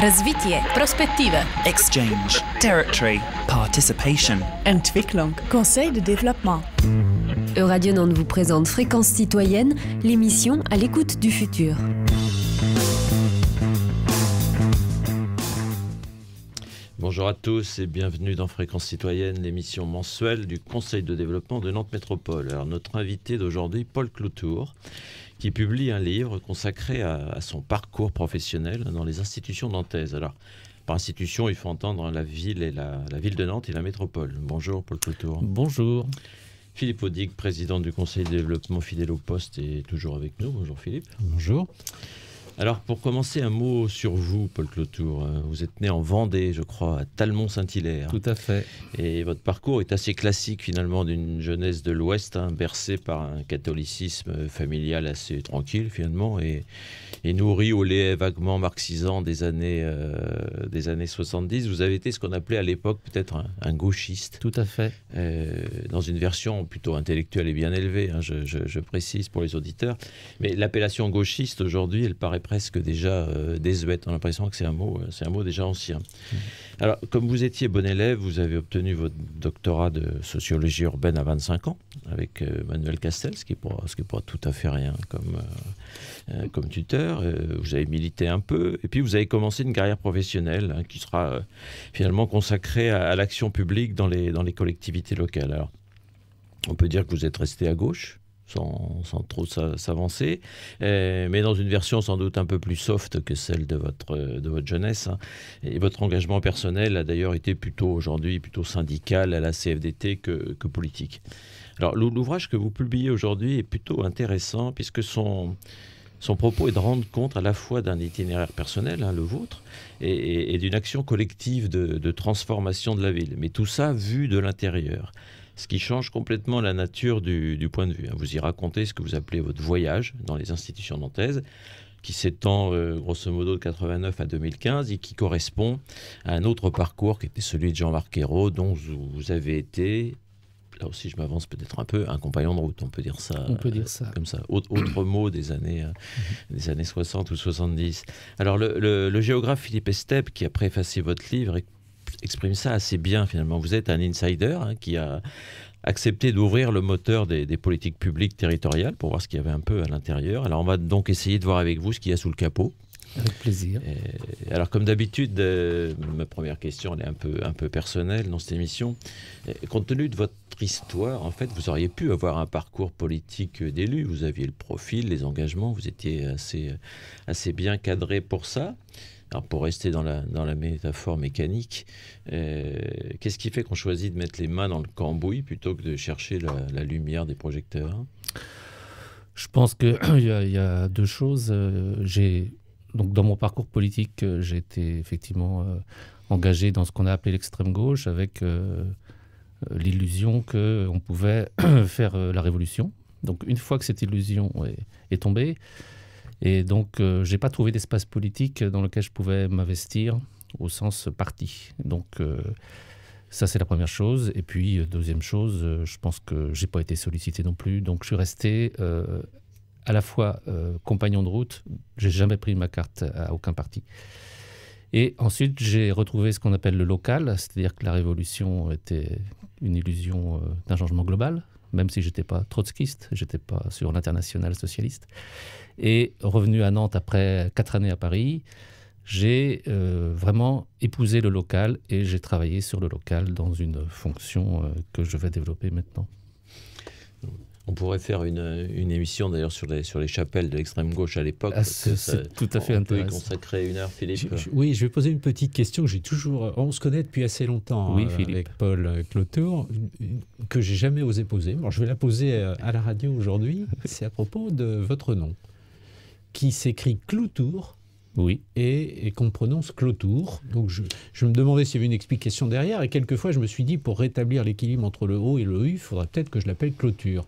Развитие. prospective, Exchange. Territory. Participation. Entwicklung. Conseil de développement. Euradio Nantes vous présente Fréquence citoyenne, l'émission à l'écoute du futur. Bonjour à tous et bienvenue dans Fréquence citoyenne, l'émission mensuelle du Conseil de développement de Nantes Métropole. Alors notre invité d'aujourd'hui, Paul Cloutour qui publie un livre consacré à, son parcours professionnel dans les institutions nantaises. Alors, par institution, il faut entendre la ville, et la, ville de Nantes et la métropole. Bonjour, Paul Coutour. Bonjour. Philippe Audig, président du Conseil de développement fidèle au poste, est toujours avec nous. Bonjour Philippe. Bonjour. Alors pour commencer, un mot sur vous, Paul Clotour. Euh, vous êtes né en Vendée, je crois, à Talmont-Saint-Hilaire. Tout à fait. Et votre parcours est assez classique finalement d'une jeunesse de l'Ouest, hein, bercée par un catholicisme familial assez tranquille finalement et et nourri au lait vaguement marxisant des années, euh, des années 70, vous avez été ce qu'on appelait à l'époque peut-être un, gauchiste. Tout à fait. Euh, dans une version plutôt intellectuelle et bien élevée, hein, je, précise pour les auditeurs. Mais l'appellation gauchiste aujourd'hui, elle paraît presque déjà euh, désuète. On a l'impression que c'est un mot, c'est un mot déjà ancien. Mmh. Alors, comme vous étiez bon élève, vous avez obtenu votre doctorat de sociologie urbaine à 25 ans avec euh, Manuel Castel, ce qui n'est pas, tout à fait rien comme, euh, euh, comme tuteur. vous avez milité un peu et puis vous avez commencé une carrière professionnelle hein, qui sera finalement consacrée à, à l'action publique dans les, dans les collectivités locales. Alors, on peut dire que vous êtes resté à gauche sans, trop s'avancer, euh, mais dans une version sans doute un peu plus soft que celle de votre, de votre jeunesse. Hein. Et votre engagement personnel a d'ailleurs été plutôt aujourd'hui, plutôt syndical à la CFDT que, que politique. Alors l'ouvrage que vous publiez aujourd'hui est plutôt intéressant puisque son, son propos est de rendre compte à la fois d'un itinéraire personnel, hein, le vôtre, et, d'une action collective de, transformation de la ville. Mais tout ça vu de l'intérieur ce qui change complètement la nature du, point de vue. Hein. Vous y racontez ce que vous appelez votre voyage dans les institutions nantaises, qui s'étend euh, grosso modo de 89 à 2015 et qui correspond à un autre parcours qui était celui de Jean-Marc Hérault, dont vous avez été là aussi je m'avance peut-être un peu, un compagnon de route, on peut dire ça. On peut dire ça. Euh, comme ça. Autre, mot des années, euh, des années 60 ou 70. Alors le, géographe Philippe Estep, qui a préfacé votre livre et exprime ça assez bien finalement. Vous êtes un insider hein, qui a accepté d'ouvrir le moteur des, politiques publiques territoriales pour voir ce qu'il y avait un peu à l'intérieur. Alors on va donc essayer de voir avec vous ce qu'il y a sous le capot. Avec plaisir. alors comme d'habitude, euh, ma première question elle est un peu, un peu personnelle dans cette émission. Euh, compte tenu de votre histoire, en fait, vous auriez pu avoir un parcours politique euh, d'élu. Vous aviez le profil, les engagements, vous étiez assez, assez bien cadré pour ça. Alors pour rester dans la, dans la métaphore mécanique, euh, qu'est-ce qui fait qu'on choisit de mettre les mains dans le cambouis plutôt que de chercher la, lumière des projecteurs Je pense qu'il y, a deux choses. Euh, donc dans mon parcours politique, euh, j'ai été effectivement engagé dans ce qu'on a appelé l'extrême gauche avec l'illusion qu'on pouvait faire la révolution. Donc une fois que cette illusion est tombée, et donc, je euh, j'ai pas trouvé d'espace politique dans lequel je pouvais m'investir au sens parti. Donc, euh, ça, c'est la première chose. Et puis, euh, deuxième chose, je pense que j'ai pas été sollicité non plus. Donc, je suis resté à la fois compagnon de route. n'ai jamais pris ma carte à aucun parti. Et ensuite, j'ai retrouvé ce qu'on appelle le local, c'est-à-dire que la révolution était une illusion d'un changement global même si j'étais pas trotskiste, j'étais pas sur l'international socialiste. Et revenu à Nantes après quatre années à Paris, j'ai euh, vraiment épousé le local et j'ai travaillé sur le local dans une fonction euh, que je vais développer maintenant. On pourrait faire une, émission d'ailleurs sur les, sur les chapelles de l'extrême gauche à l'époque. Ah, c'est tout à fait on intéressant. consacrer une heure, Philippe. oui, je vais poser une petite question. J'ai toujours, on se connaît depuis assez longtemps euh, avec Paul Cloutour, que j'ai jamais osé poser. je vais la poser euh, à la radio aujourd'hui. c'est à propos de votre nom, qui s'écrit Cloutour oui. Et, et qu'on prononce clôture. Donc je, me demandais s'il y avait une explication derrière, et quelquefois je me suis dit, pour rétablir l'équilibre entre le O et le U, il faudrait peut-être que je l'appelle clôture.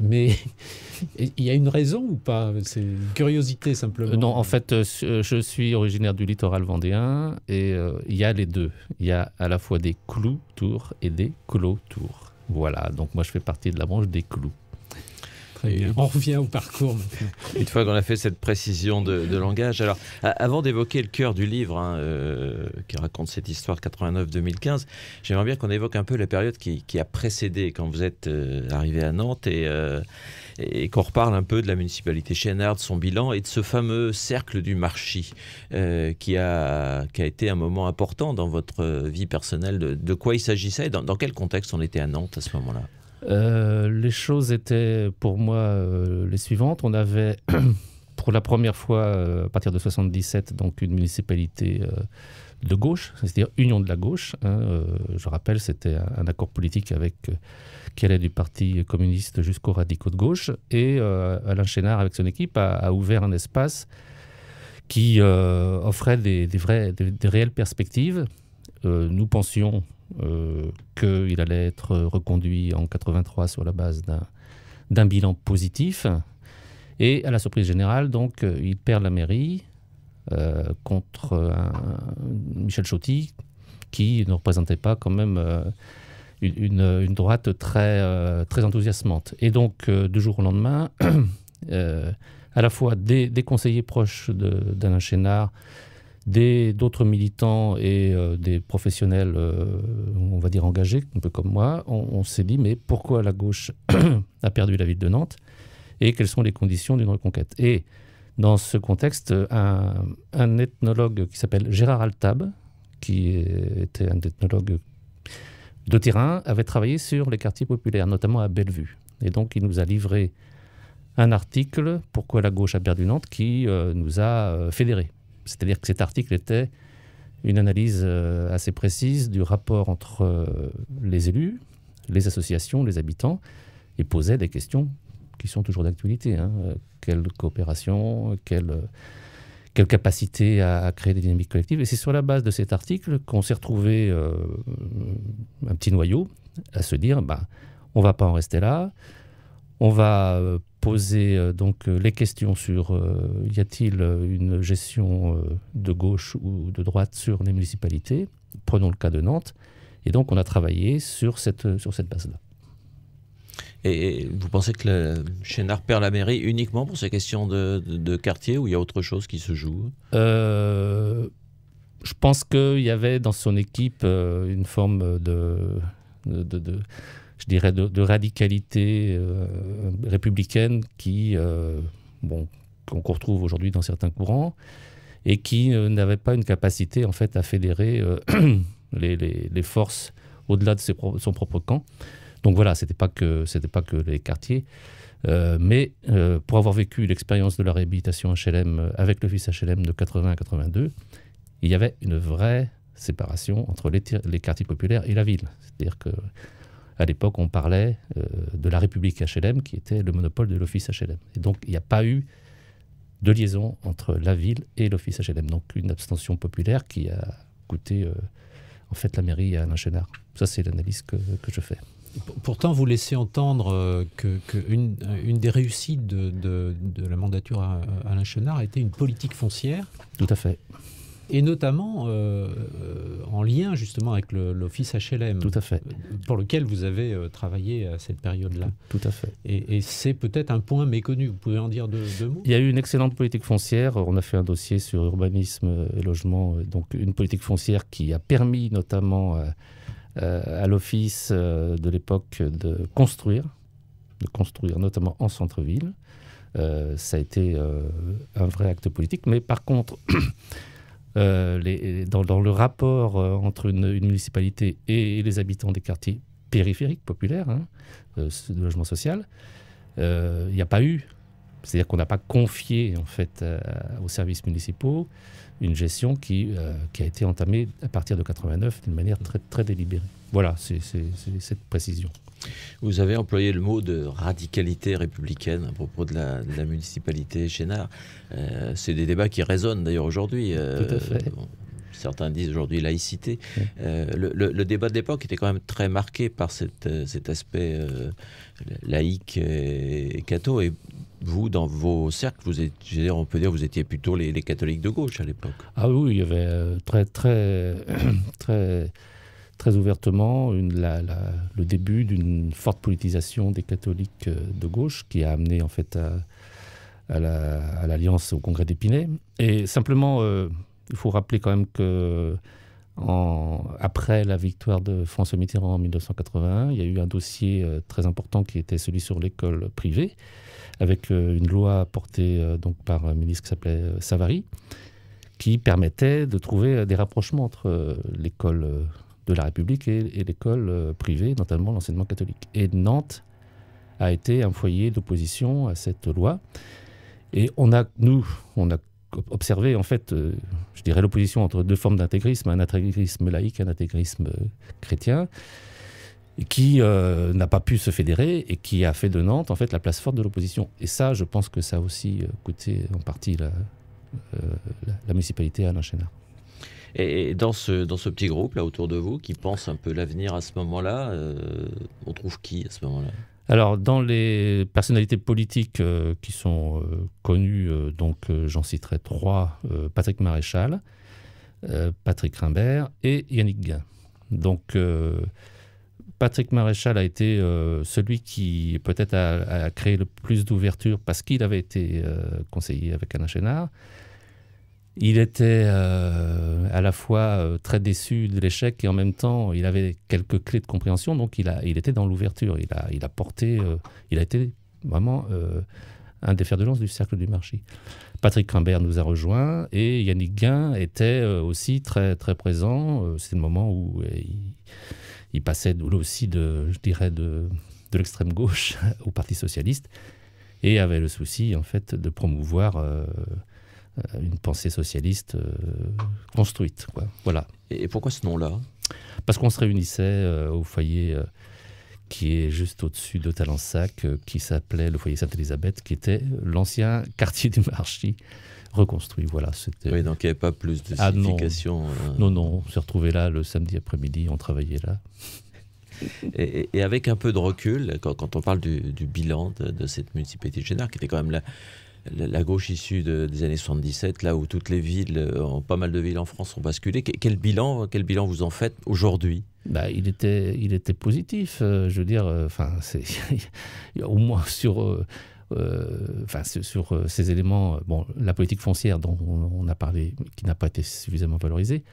Mais il y a une raison ou pas C'est une curiosité simplement. Euh, non, en fait, euh, euh, je suis originaire du littoral vendéen et il y a les deux. Il y a à la fois des clous et des clôtures. Voilà, donc moi je fais partie de la branche des clous. On revient au parcours euh. Une fois qu'on a fait cette précision de, langage, alors avant d'évoquer le cœur du livre hein, euh, qui raconte cette histoire 89-2015, j'aimerais bien qu'on évoque un peu la période qui, a précédé quand vous êtes euh, arrivé à Nantes et, et qu'on reparle un peu de la municipalité Chénard, de son bilan et de ce fameux cercle du marché qui, a, qui a été un moment important dans votre vie personnelle. De, quoi il s'agissait et dans quel contexte on était à Nantes à ce moment-là euh, les choses étaient pour moi euh, les suivantes. On avait pour la première fois, euh, à partir de 77, donc une municipalité de gauche, c'est-à-dire union de la gauche. Hein, je rappelle, c'était un, accord politique avec qui allait du parti communiste jusqu'aux radicaux de gauche. Et Alain Chénard, avec son équipe, a, ouvert un espace qui offrait des, des réelles perspectives. nous pensions euh, qu'il allait être reconduit en 83 sur la base d'un bilan positif. Et à la surprise générale, donc, euh, il perd la mairie euh, contre Michel Chauty qui ne représentait pas quand même une, droite très, très enthousiasmante. Et donc, du jour au lendemain, à la fois des, des conseillers proches d'Alain Chénard, d'autres militants et euh, des professionnels, euh, on va dire engagés, un peu comme moi, on, s'est dit mais pourquoi la gauche a perdu la ville de Nantes et quelles sont les conditions d'une reconquête Et dans ce contexte, un, ethnologue qui s'appelle Gérard Altab, qui était un ethnologue de terrain, avait travaillé sur les quartiers populaires, notamment à Bellevue. Et donc il nous a livré un article, Pourquoi la gauche a perdu Nantes, qui euh, nous a fédérés. C'est-à-dire que cet article était une analyse euh, assez précise du rapport entre euh, les élus, les associations, les habitants, et posait des questions qui sont toujours d'actualité. Hein. Euh, quelle coopération, quelle, quelle capacité à, créer des dynamiques collectives. Et c'est sur la base de cet article qu'on s'est retrouvé un petit noyau à se dire, bah, on ne va pas en rester là, on va euh, poser euh, donc euh, les questions sur y a-t-il une gestion de gauche ou de droite sur les municipalités Prenons le cas de Nantes. Et donc on a travaillé sur cette, sur cette base-là. Et vous pensez que Chénard perd la mairie uniquement pour ces questions de, quartier ou il y a autre chose qui se joue Je pense qu'il y avait dans son équipe une forme de, de je dirais, de, radicalité euh, républicaine qui, euh, bon, qu'on retrouve aujourd'hui dans certains courants et qui euh, n'avait pas une capacité en fait à fédérer les, les, forces au-delà de son propre camp. Donc voilà, c'était pas que c'était pas que les quartiers, mais pour avoir vécu l'expérience de la réhabilitation HLM avec le vice HLM de 80 à 82, il y avait une vraie séparation entre les, les quartiers populaires et la ville. C'est-à-dire que à l'époque, on parlait euh, de la République HLM, qui était le monopole de l'Office HLM. Et donc, il n'y a pas eu de liaison entre la ville et l'Office HLM. Donc, une abstention populaire qui a coûté, euh, en fait, la mairie à Alain Chénard. Ça, c'est l'analyse que, que, je fais. Pourtant, vous laissez entendre qu'une euh, que une des réussites de, la mandature à, à Alain Chenard a été une politique foncière. Tout à fait et notamment euh, euh, en lien justement avec l'office HLM. Tout à fait. Pour lequel vous avez euh, travaillé à cette période-là. Tout, à fait. Et, c'est peut-être un point méconnu. Vous pouvez en dire deux, mots Il y a eu une excellente politique foncière. On a fait un dossier sur urbanisme et logement, donc une politique foncière qui a permis notamment à, l'office de l'époque de construire, de construire notamment en centre-ville. ça a été un vrai acte politique. Mais par contre, Euh, les, dans, le rapport euh, entre une, municipalité et les habitants des quartiers périphériques, populaires, hein, euh, de logement social, il n'y a pas eu. C'est-à-dire qu'on n'a pas confié en fait aux services municipaux une gestion qui, euh, qui a été entamée à partir de 89 d'une manière très, très délibérée. Voilà, c'est cette précision. Vous avez employé le mot de radicalité républicaine à propos de la, de municipalité Chénard. Euh, c'est des débats qui résonnent d'ailleurs aujourd'hui. Euh, Tout à fait. certains disent aujourd'hui laïcité. le, débat de l'époque était quand même très marqué par cet aspect laïque et, et et vous, dans vos cercles, vous on peut dire vous étiez plutôt les, catholiques de gauche à l'époque. Ah oui, il y avait euh, très, très, très, très ouvertement le début d'une forte politisation des catholiques euh, de gauche qui a amené en fait à, l'alliance au congrès d'Épinay. Et simplement, euh, il faut rappeler quand même que après la victoire de François Mitterrand en 1981, il y a eu un dossier très important qui était celui sur l'école privée avec euh, une loi portée euh, donc par un ministre qui s'appelait euh, Savary, qui permettait de trouver des rapprochements entre l'école de la République et, l'école privée, notamment l'enseignement catholique. Et Nantes a été un foyer d'opposition à cette loi. Et on a, nous, on a observé, en fait, je dirais l'opposition entre deux formes d'intégrisme, un intégrisme laïque, un intégrisme chrétien qui euh, n'a pas pu se fédérer et qui a fait de Nantes en fait la place forte de l'opposition. Et ça, je pense que ça a aussi euh, coûté en partie la, euh, municipalité à Alain Et dans ce, dans ce petit groupe là autour de vous qui pense un peu l'avenir à ce moment-là, on trouve qui à ce moment-là alors, dans les personnalités politiques qui sont connues, donc j'en citerai trois Patrick Maréchal, Patrick Rimbert et Yannick Guin. Donc, Patrick Maréchal a été euh, celui qui peut-être a, créé le plus d'ouverture parce qu'il avait été euh, conseiller avec Anna Chénard. Il était euh, à la fois très déçu de l'échec et en même temps il avait quelques clés de compréhension, donc il, a, il était dans l'ouverture, il a, il a porté, il a été vraiment un des fers de lance du cercle du marché. Patrick Grimbert nous a rejoint et Yannick Guin était aussi très très présent. C'est le moment où il passait aussi de, je dirais, de, l'extrême gauche au Parti socialiste et avait le souci en fait de promouvoir euh, euh, une pensée socialiste euh, construite. Voilà. Et pourquoi ce nom-là Parce qu'on se réunissait au foyer qui est juste au-dessus de Talensac, qui s'appelait le foyer Sainte-Élisabeth, qui était l'ancien quartier du marché reconstruit. Voilà, c'était. Oui, donc il n'y avait pas plus de ah, signification. Euh. non. non. on s'est retrouvé là le samedi après-midi, on travaillait là. et, avec un peu de recul, quand, on parle du, bilan de, cette municipalité de qui était quand même la, la gauche issue des années 77, là où toutes les villes, euh, pas mal de villes en France ont basculé. quel, bilan, quel bilan vous en faites aujourd'hui bah, il, était, il était positif, euh, je veux dire, enfin, c'est au moins sur... Euh, enfin, sur euh, ces éléments, euh, bon, la politique foncière dont on, a parlé, qui n'a pas été suffisamment valorisée,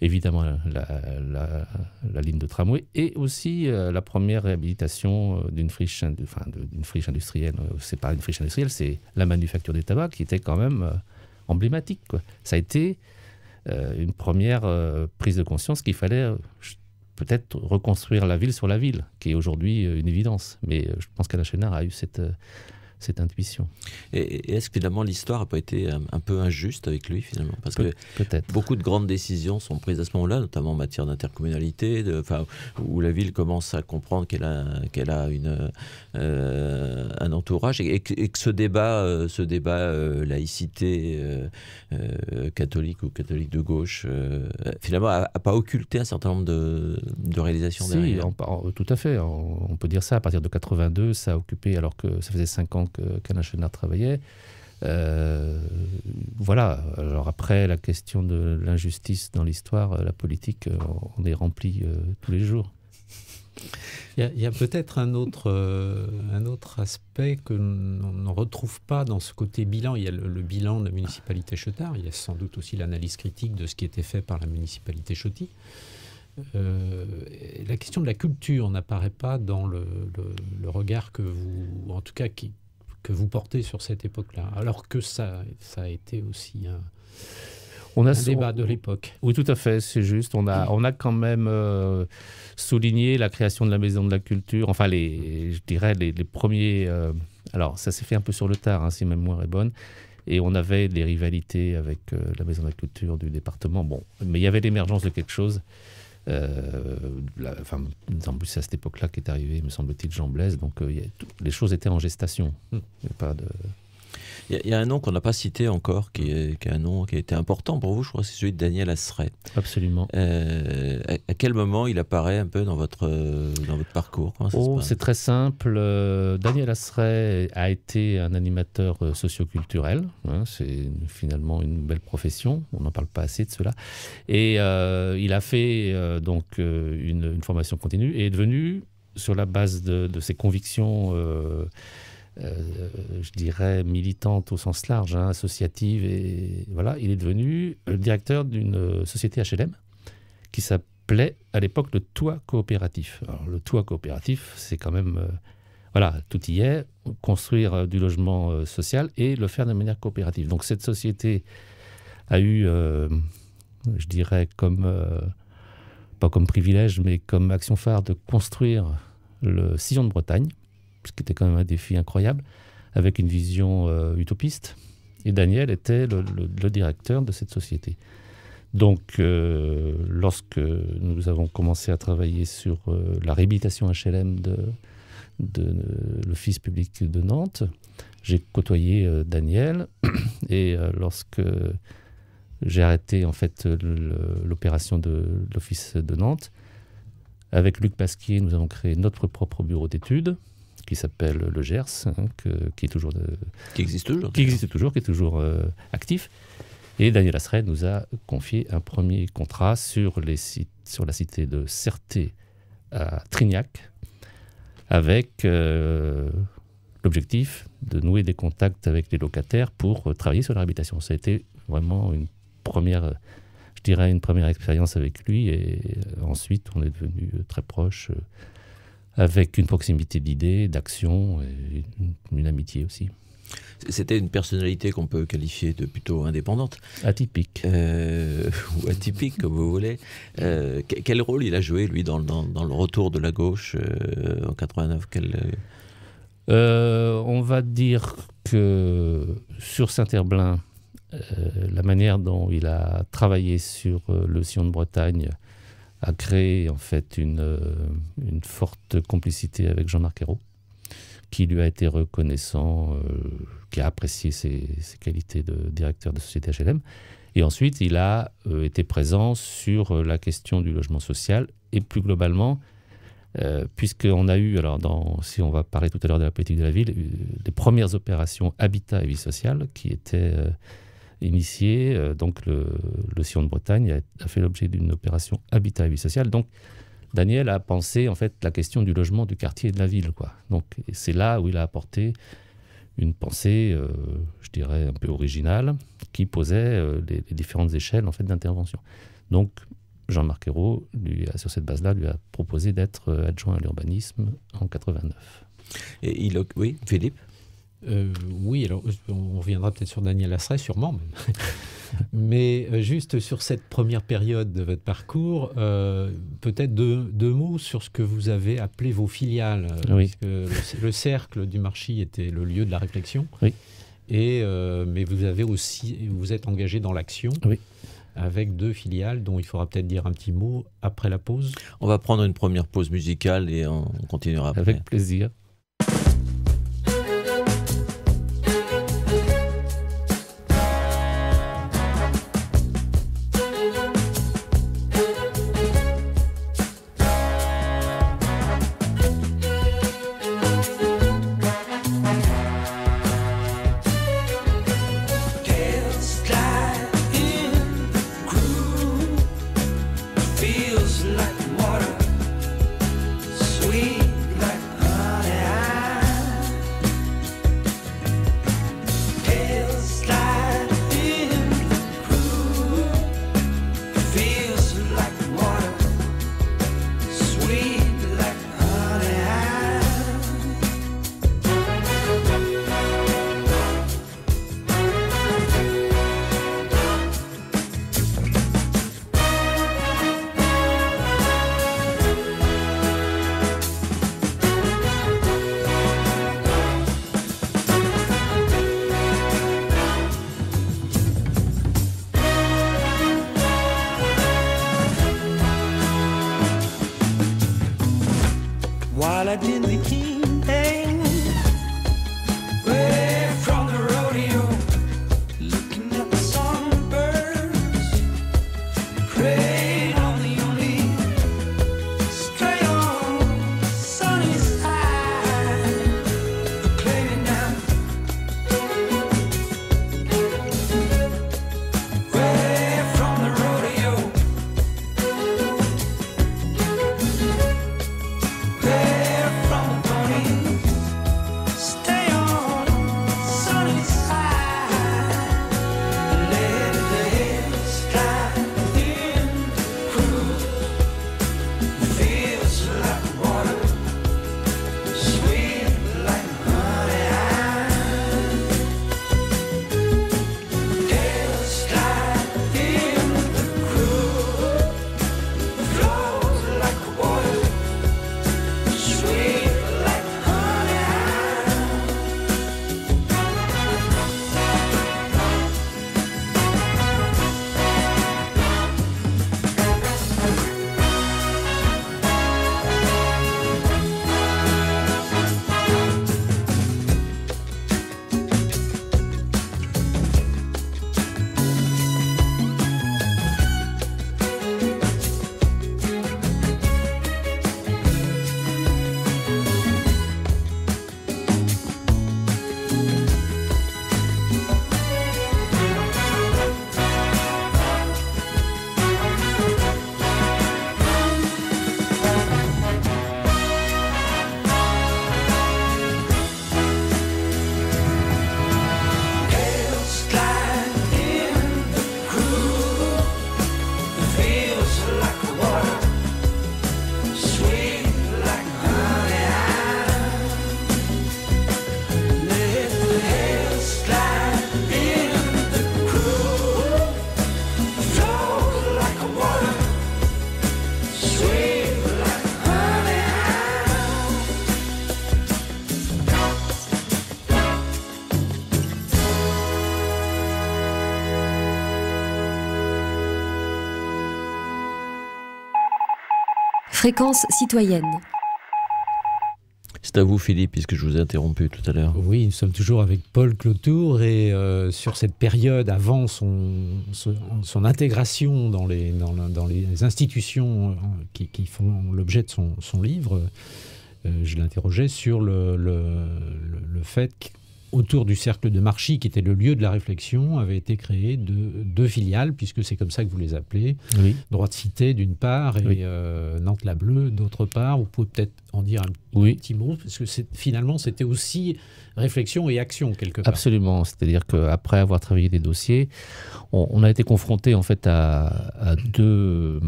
évidemment la, ligne de tramway et aussi la première réhabilitation d'une friche, enfin, d'une friche industrielle. C'est pas une friche industrielle, c'est la manufacture des tabac qui était quand même emblématique. Ça a été une première prise de conscience qu'il fallait peut-être reconstruire la ville sur la ville, qui est aujourd'hui une évidence. Mais je pense qu'Alain la Chénard a eu cette cette intuition. Et, est-ce que finalement l'histoire n'a pas été euh, un, peu injuste avec lui finalement Parce que peut-être. beaucoup de grandes décisions sont prises à ce moment-là, notamment en matière d'intercommunalité, où la ville commence à comprendre qu'elle a, qu'elle a une, euh, un entourage et, que ce débat, euh, ce débat laïcité catholique ou catholique de gauche, finalement, n'a pas occulté un certain nombre de, de réalisations si, derrière. tout à fait, on, peut dire ça. À partir de 82, ça a occupé, alors que ça faisait 50 ans qu'Anna travaillait. Euh, voilà. Alors après, la question de l'injustice dans l'histoire, euh, la politique, euh, on est rempli tous les jours. Il y a, peut-être un autre, un autre aspect que l'on ne retrouve pas dans ce côté bilan. Il y a le, bilan de la municipalité Chetard, il y a sans doute aussi l'analyse critique de ce qui était fait par la municipalité Choty. la question de la culture n'apparaît pas dans le, regard que vous, en tout cas qui, que vous portez sur cette époque-là, alors que ça, ça a été aussi un, on a débat de l'époque. Oui, tout à fait, c'est juste. On a, on a quand même euh, souligné la création de la Maison de la Culture, enfin, les, je dirais, les, premiers... Euh, alors, ça s'est fait un peu sur le tard, hein, si ma mémoire est bonne. Et on avait des rivalités avec euh, la Maison de la Culture du département. Bon, mais il y avait l'émergence de quelque chose. Euh, la, enfin, en c'est à cette époque-là qui est arrivé, me semble-t-il, Jean Blaise. Donc, euh, a, les choses étaient en gestation. Hmm. Il pas de. Il y, a un nom qu'on n'a pas cité encore, qui est, un nom qui a été important pour vous, je crois, c'est celui de Daniel Asseret. Absolument. Euh, à, quel moment il apparaît un peu dans votre, euh, dans votre parcours oh, C'est très simple. Euh, Daniel Asseret a été un animateur socioculturel. Hein, c'est finalement une belle profession. On n'en parle pas assez de cela. Et il a fait donc une, formation continue et est devenu, sur la base de, de ses convictions, euh, je dirais, militante au sens large, hein, associative. Et voilà, il est devenu le directeur d'une euh, société HLM qui s'appelait à l'époque le Toit Coopératif. le Toit Coopératif, c'est quand même. Euh, voilà, tout y est, construire du logement social et le faire de manière coopérative. Donc cette société a eu, je dirais, comme, pas comme privilège, mais comme action phare de construire le sillon de Bretagne, ce qui était quand même un défi incroyable, avec une vision euh, utopiste. Et Daniel était le, directeur de cette société. Donc, euh, lorsque nous avons commencé à travailler sur euh, la réhabilitation HLM de, de l'Office public de Nantes, j'ai côtoyé Daniel. Et lorsque j'ai arrêté en fait l'opération de l'Office de Nantes, avec Luc Pasquier, nous avons créé notre propre bureau d'études qui s'appelle le GERS, hein, qui, est toujours euh, qui existe toujours, qui existe toujours, qui est toujours euh, actif. Et Daniel Asseret nous a confié un premier contrat sur, les sites, sur la cité de Certé à Trignac, avec euh, l'objectif de nouer des contacts avec les locataires pour travailler sur leur habitation. Ça a été vraiment une première, je dirais, une première expérience avec lui. Et ensuite, on est devenu très proches avec une proximité d'idées, d'actions et une, amitié aussi. C'était une personnalité qu'on peut qualifier de plutôt indépendante. Atypique. Euh, ou atypique, comme vous voulez. Euh, quel rôle il a joué, lui, dans, le retour de la gauche euh, en 89 On va dire que sur Saint-Herblain, la manière dont il a travaillé sur le Sion de Bretagne, a créé en fait euh, une, forte complicité avec Jean-Marc Ayrault, qui lui a été reconnaissant, euh, qui a apprécié ses, qualités de directeur de société HLM. Et ensuite, il a euh, été présent sur la question du logement social et plus globalement, puisque puisqu'on a eu, alors si on va parler tout à l'heure de la politique de la ville, les premières opérations Habitat et Vie sociale qui étaient initié. Euh, donc le, le, de Bretagne a, fait l'objet d'une opération Habitat et Vie Sociale. Donc Daniel a pensé en fait la question du logement du quartier et de la ville. Quoi. Donc c'est là où il a apporté une pensée, euh, je dirais, un peu originale, qui posait euh, les, différentes échelles en fait d'intervention. Donc Jean-Marc Hérault, lui, sur cette base-là, lui a proposé d'être adjoint à l'urbanisme en 89. Et il, oui, Philippe euh, oui, alors euh, on reviendra peut-être sur Daniel Asseret, sûrement Mais euh, juste sur cette première période de votre parcours, peut-être deux, mots sur ce que vous avez appelé vos filiales. Oui. le, cercle du marché était le lieu de la réflexion. Oui. Et, mais vous avez aussi, vous êtes engagé dans l'action. Avec deux filiales dont il faudra peut-être dire un petit mot après la pause. On va prendre une première pause musicale et on continuera après. Avec plaisir. C'est à vous, Philippe, puisque je vous ai interrompu tout à l'heure. Oui, nous sommes toujours avec Paul Clotour et euh, sur cette période avant son, son, intégration dans les, dans, les institutions euh, qui, font l'objet de son, livre, euh, je l'interrogeais sur le, le, le, fait autour du cercle de Marchy, qui était le lieu de la réflexion, avaient été créées deux, filiales, puisque c'est comme ça que vous les appelez. Droite cité d'une part et euh, Nantes-la Bleue d'autre part. Vous pouvez peut-être en dire un, petit mot, parce que finalement c'était aussi réflexion et action quelque part. Absolument, c'est-à-dire qu'après avoir travaillé des dossiers, on, a été confronté en fait à, deux,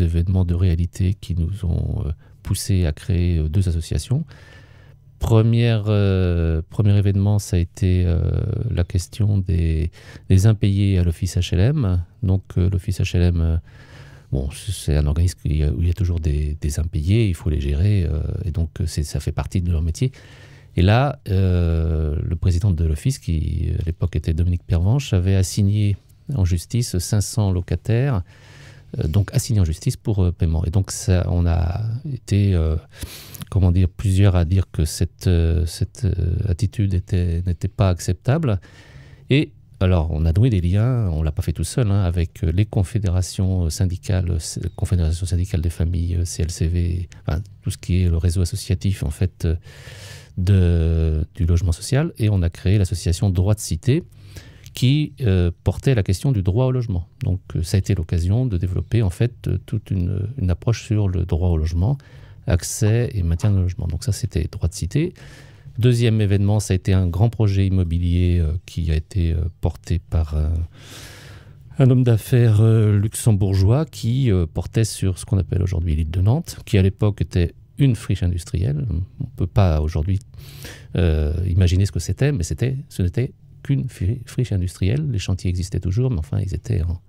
événements de réalité qui nous ont euh, poussé à créer euh, deux associations. Première, euh, premier événement, ça a été euh, la question des, impayés à l'office HLM. Donc euh, l'office HLM, bon, c'est un organisme où il y a, toujours des, impayés, il faut les gérer, et donc ça fait partie de leur métier. Et là, le président de l'office, qui à l'époque était Dominique Pervenche, avait assigné en justice 500 locataires, donc assignés en justice pour paiement. Et donc ça, on a été comment dire, plusieurs à dire que cette, euh, cette euh, attitude n'était pas acceptable. Et alors, on a noué des liens, on ne l'a pas fait tout seul, hein, avec euh, les confédérations syndicales, confédération syndicale des familles, CLCV, tout ce qui est le réseau associatif, en fait, de, du logement social. Et on a créé l'association Droit de Cité, qui portait la question du droit au logement. Donc, ça a été l'occasion de développer, en fait, toute une approche sur le droit au logement, accès et maintien de logement. Donc ça, c'était droit de cité. Deuxième événement, ça a été un grand projet immobilier euh, qui a été euh, porté par euh, un homme d'affaires luxembourgeois qui portait sur ce qu'on appelle aujourd'hui l'île de Nantes, qui à l'époque était une friche industrielle. On ne peut pas aujourd'hui imaginer ce que c'était, mais c'était, ce n'était qu'une friche industrielle. Les chantiers existaient toujours, mais enfin, ils étaient en,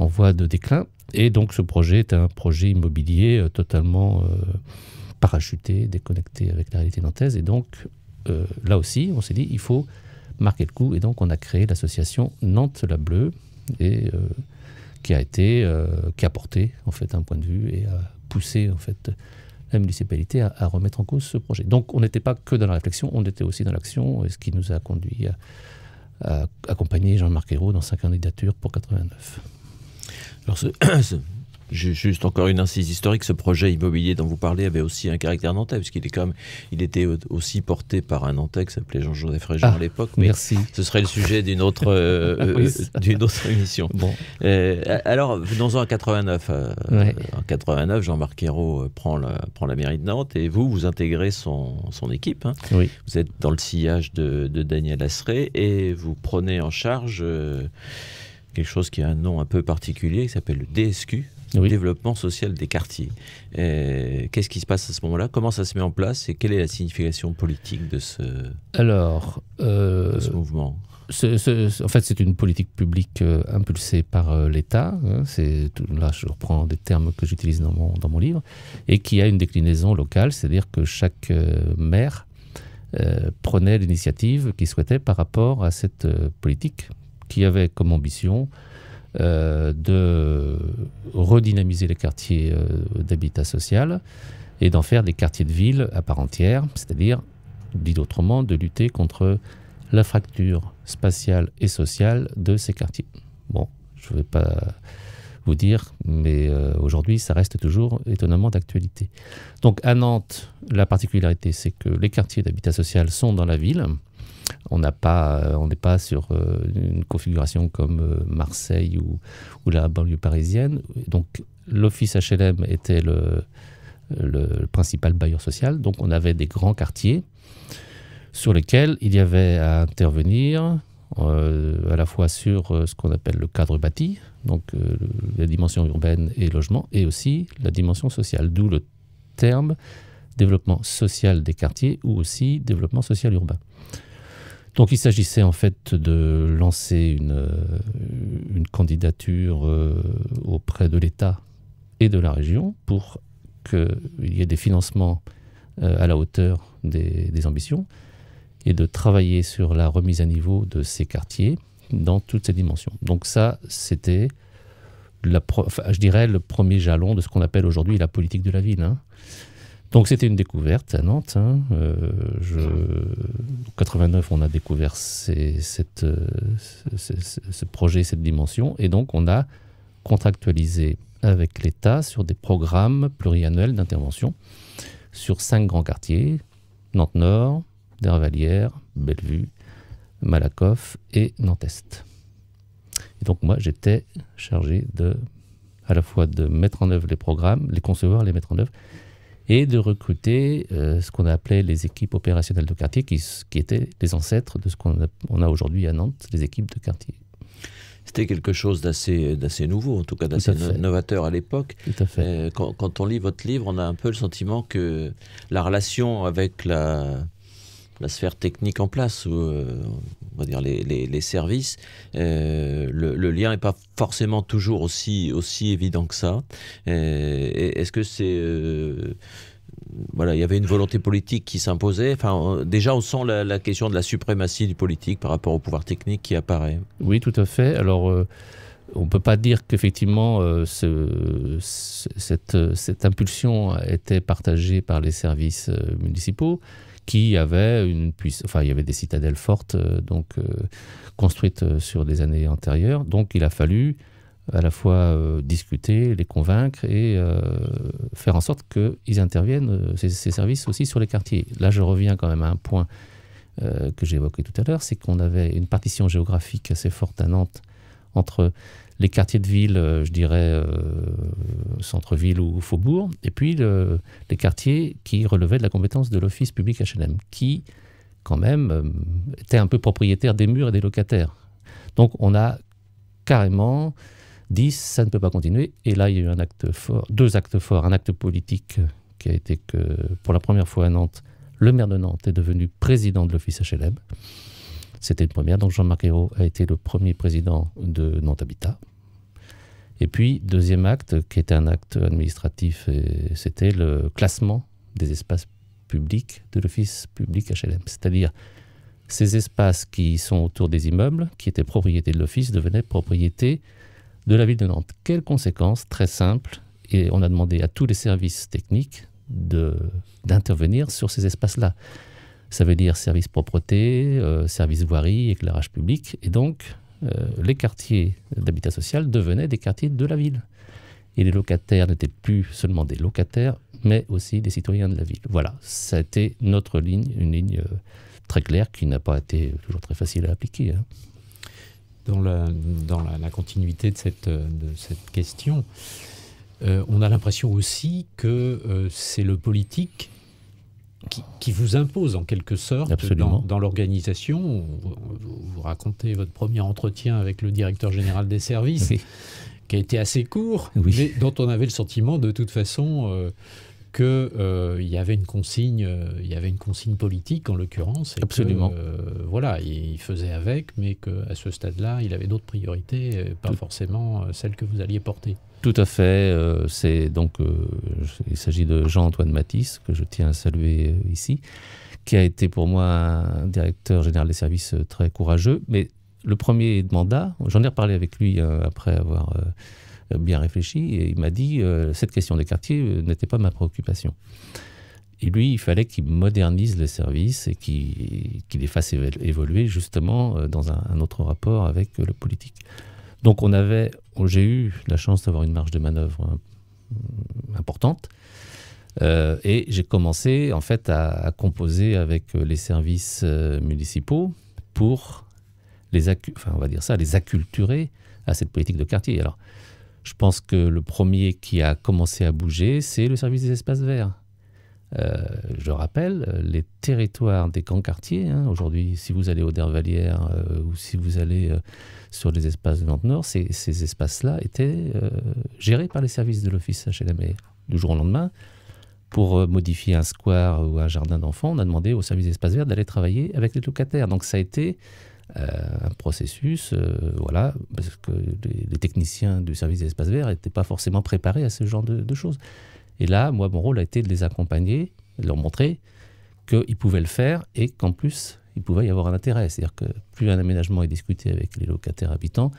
en voie de déclin. Et donc ce projet est un projet immobilier euh, totalement euh, parachuté, déconnecté avec la réalité nantaise. Et donc euh, là aussi, on s'est dit, il faut marquer le coup. Et donc on a créé l'association Nantes la Bleue, et, qui a été, qui a porté en fait un point de vue et a poussé en fait la municipalité à, remettre en cause ce projet. Donc on n'était pas que dans la réflexion, on était aussi dans l'action, ce qui nous a conduit à, accompagner Jean-Marc Ayrault dans sa candidature pour 89. Alors, Juste encore une incise historique, ce projet immobilier dont vous parlez avait aussi un caractère nantais, puisqu'il est quand il était aussi porté par un nantais qui s'appelait Jean-Joseph Réjean ah, à l'époque. Merci. Ce serait le sujet d'une autre, euh, ah euh, d'une autre émission. Bon. Euh, alors, venons-en à 89. En 89, Jean-Marc Hérault prend la, prend la mairie de Nantes et vous, vous intégrez son, son équipe. Hein. Vous êtes dans le sillage de, Daniel Asseret, et vous prenez en charge quelque chose qui a un nom un peu particulier, qui s'appelle le DSQ, le développement social des quartiers. Qu'est-ce qui se passe à ce moment-là Comment ça se met en place Et quelle est la signification politique de ce, Alors, euh, ce mouvement en fait, c'est une politique publique euh, impulsée par euh, l'État. Hein. là, je reprends des termes que j'utilise dans mon, dans mon livre, et qui a une déclinaison locale, c'est-à-dire que chaque maire prenait l'initiative qu'il souhaitait par rapport à cette politique qui avait comme ambition euh, de redynamiser les quartiers euh, d'habitat social et d'en faire des quartiers de ville à part entière, c'est-à-dire, dit autrement, de lutter contre la fracture spatiale et sociale de ces quartiers. Bon, je ne vais pas vous dire, mais euh, aujourd'hui, ça reste toujours étonnamment d'actualité. Donc à Nantes, la particularité, c'est que les quartiers d'habitat social sont dans la ville, euh, on n'est pas sur euh, une configuration comme euh, Marseille ou, la banlieue parisienne. Donc l'office HLM était le, principal bailleur social, donc on avait des grands quartiers sur lesquels il y avait à intervenir à la fois sur ce qu'on appelle le cadre bâti, donc la dimension urbaine et logement, et aussi la dimension sociale, d'où le terme développement social des quartiers ou aussi développement social urbain. Donc il s'agissait en fait de lancer une, euh, une candidature euh, auprès de l'État et de la région pour qu'il y ait des financements euh, à la hauteur des, ambitions et de travailler sur la remise à niveau de ces quartiers dans toutes ces dimensions. Donc ça, c'était, je dirais, le premier jalon de ce qu'on appelle aujourd'hui la politique de la ville. Hein. Donc c'était une découverte à Nantes. en hein. Euh, 89, on a découvert euh, ce, projet, cette dimension, et donc on a contractualisé avec l'État sur des programmes pluriannuels d'intervention sur cinq grands quartiers Nantes-Nord, Dervalière, Bellevue, Malakoff et Nantes-Est. Et donc moi, j'étais chargé à la fois de mettre en œuvre les programmes, les concevoir, les mettre en œuvre, et de recruter euh, ce qu'on appelait les équipes opérationnelles de quartier, qui, qui étaient les ancêtres de ce qu'on a, aujourd'hui à Nantes, les équipes de quartier. C'était quelque chose d'assez, d'assez nouveau, en tout cas d'assez novateur à l'époque. Tout à fait. Euh, quand, on lit votre livre, on a un peu le sentiment que la relation avec la, la sphère technique en place, euh, on va dire les, services, euh, le, lien n'est pas forcément toujours aussi, aussi évident que ça. Euh, est-ce que c'est... Euh, voilà, il y avait une volonté politique qui s'imposait. Enfin, déjà, on sent la, question de la suprématie du politique par rapport au pouvoir technique qui apparaît. Oui, tout à fait. Alors, on ne peut pas dire qu'effectivement, cette, cette, impulsion était partagée par les services municipaux qui avait une puissance. Enfin, il y avait des citadelles fortes, euh, donc euh, construites euh, sur des années antérieures. Donc, il a fallu à la fois discuter, les convaincre et faire en sorte qu'ils interviennent, ces, ces, services aussi, sur les quartiers. Là, je reviens quand même à un point que j'ai évoqué tout à l'heure, c'est qu'on avait une partition géographique assez forte à Nantes entre les quartiers de ville, euh, je dirais, euh, centre-ville ou faubourg, et puis les quartiers qui relevaient de la compétence de l'office public HLM, qui, quand même, euh, était un peu propriétaire des murs et des locataires. Donc on a carrément dit ça ne peut pas continuer. Et là, il y a eu un acte fort, deux actes forts. Un acte politique qui a été que, pour la première fois à Nantes, le maire de Nantes est devenu président de l'office HLM. C'était une première. Donc Jean-Marc Ayrault a été le premier président de Nantes Habitat. Et puis, deuxième acte, qui était un acte administratif, c'était le classement des espaces publics de l'Office public HLM. C'est-à-dire, ces espaces qui sont autour des immeubles, qui étaient propriété de l'Office, devenaient propriété de la ville de Nantes. Quelles conséquences Très simple. Et on a demandé à tous les services techniques d'intervenir sur ces espaces-là. Ça veut dire service propreté, euh, service voirie, éclairage public. Et donc, euh, les quartiers d'habitat social devenaient des quartiers de la ville. Et les locataires n'étaient plus seulement des locataires, mais aussi des citoyens de la ville. Voilà, ça a été notre ligne, une ligne euh, très claire qui n'a pas été toujours très facile à appliquer. Hein. Dans, la, dans la, continuité de cette, question, on a l'impression aussi que c'est le politique qui, vous impose en quelque sorte dans, l'organisation. Vous, racontez votre premier entretien avec le directeur général des services, qui a été assez court, mais dont on avait le sentiment de toute façon... Euh, qu'il euh, y avait une consigne, euh, il y avait une consigne politique en l'occurrence. Absolument. Euh, voilà, il faisait avec, mais qu'à ce stade-là, il avait d'autres priorités, pas forcément celles que vous alliez porter. Tout à fait. C'est donc il s'agit de Jean-Antoine Matisse que je tiens à saluer ici, qui a été pour moi un directeur général des services très courageux. Mais le premier mandat, j'en ai reparlé avec lui après avoir euh, bien réfléchi, et il m'a dit euh, cette question des quartiers euh, n'était pas ma préoccupation. Et lui, il fallait qu'il modernise les services et qu'il les fasse évoluer justement dans un, autre rapport avec le politique. Donc on avait, j'ai eu la chance d'avoir une marge de manœuvre hein, mm, importante. et j'ai commencé en fait à, composer avec les services municipaux pour les, enfin, on va dire ça, les acculturer à cette politique de quartier. Alors, je pense que le premier qui a commencé à bouger, c'est le service des espaces verts. Euh, je rappelle, euh, les territoires des grands quartiers, hein, aujourd'hui, si vous allez au Dervalière euh, ou si vous allez sur les espaces de nantes Nord, ces, espaces-là étaient gérés par les services de l'Office HLM. E. du jour au lendemain, pour modifier un square ou un jardin d'enfants, on a demandé au service des espaces verts d'aller travailler avec les locataires. Donc ça a été euh, un processus, euh, voilà, parce que les, techniciens du service des espaces verts n'étaient pas forcément préparés à ce genre de, choses. Et là, moi, mon rôle a été de les accompagner, de leur montrer qu'ils pouvaient le faire et qu'en plus, il pouvait y avoir un intérêt. C'est-à-dire que plus un aménagement est discuté avec les locataires habitants,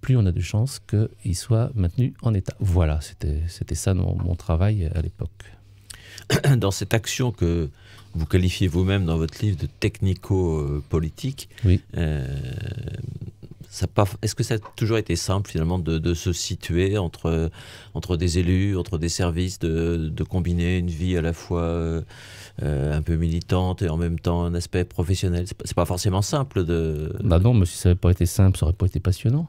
plus on a de chances qu'il soit maintenu en état. Voilà, c'était ça mon travail à l'époque. Dans cette action que vous qualifiez vous-même dans votre livre de technico-politique. Oui. Euh, est-ce que ça a toujours été simple finalement de, se situer entre, entre des élus, entre des services, de, de combiner une vie à la fois euh, un peu militante et en même temps un aspect professionnel C'est pas forcément simple de... Bah non, mais si ça n'avait pas été simple, ça n'aurait pas été passionnant.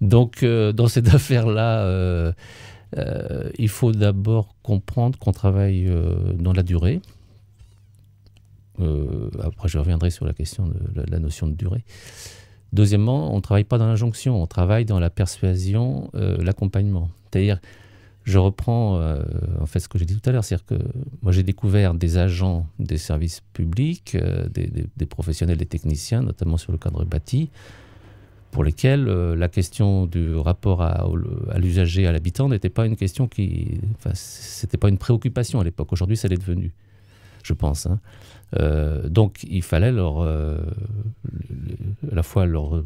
Donc euh, dans cette affaire-là... il faut d'abord comprendre qu'on travaille dans la durée, euh, après, je reviendrai sur la question de la, notion de durée. Deuxièmement, on ne travaille pas dans l'injonction, on travaille dans la persuasion, euh, l'accompagnement. C'est-à-dire, je reprends euh, en fait ce que j'ai dit tout à l'heure, c'est-à-dire que moi j'ai découvert des agents des services publics, des, professionnels, des techniciens, notamment sur le cadre bâti, pour lesquels la question du rapport à, l'usager, à l'habitant, n'était pas une question qui. Enfin, c'était pas une préoccupation à l'époque. Aujourd'hui, ça l'est devenu, je pense. Hein. Euh, donc il fallait leur, euh, à la fois leur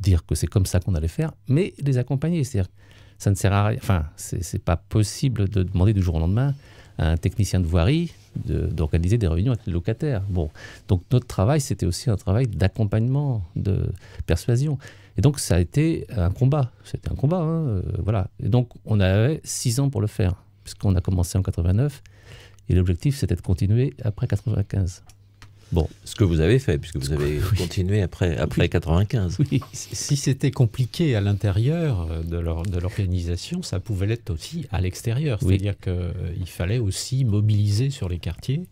dire que c'est comme ça qu'on allait faire, mais les accompagner. C'est-à-dire, ça ne sert à rien. Enfin, c'est pas possible de demander du jour au lendemain à un technicien de voirie d'organiser des réunions avec les locataires. Bon, donc notre travail, c'était aussi un travail d'accompagnement, de persuasion. Et donc ça a été un combat. C'était un combat, hein, euh, voilà. Et donc on avait six ans pour le faire, puisqu'on a commencé en 89 et l'objectif, c'était de continuer après 95. Bon, ce que vous avez fait, puisque vous avez continué après, après oui. 95. Oui. Si c'était compliqué à l'intérieur de l'organisation, ça pouvait l'être aussi à l'extérieur. C'est-à-dire qu'il euh, fallait aussi mobiliser sur les quartiers